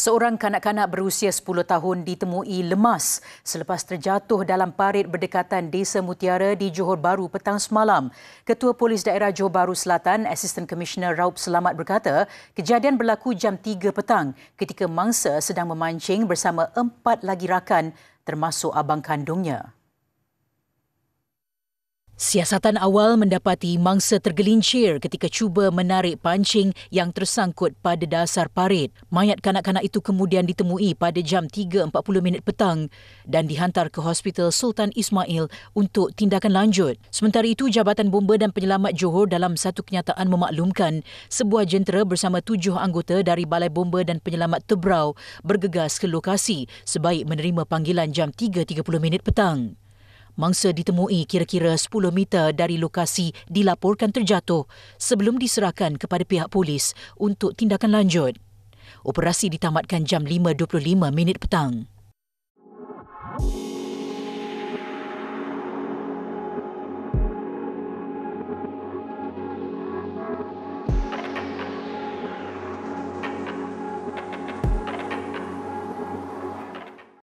Seorang kanak-kanak berusia 10 tahun ditemui lemas selepas terjatuh dalam parit berdekatan Desa Mutiara di Johor Bahru petang semalam. Ketua Polis Daerah Johor Bahru Selatan, Assistant Commissioner Raup Selamat berkata, kejadian berlaku jam 3 petang ketika mangsa sedang memancing bersama empat lagi rakan termasuk abang kandungnya. Siasatan awal mendapati mangsa tergelincir ketika cuba menarik pancing yang tersangkut pada dasar parit. Mayat kanak-kanak itu kemudian ditemui pada jam 3.40 minit petang dan dihantar ke Hospital Sultan Ismail untuk tindakan lanjut. Sementara itu, Jabatan Bomba dan Penyelamat Johor dalam satu kenyataan memaklumkan sebuah jentera bersama tujuh anggota dari Balai Bomba dan Penyelamat Tebrau bergegas ke lokasi sebaik menerima panggilan jam 3.30 minit petang. Mangsa ditemui kira-kira 10 meter dari lokasi dilaporkan terjatuh sebelum diserahkan kepada pihak polis untuk tindakan lanjut. Operasi ditamatkan jam 5.25 minit petang.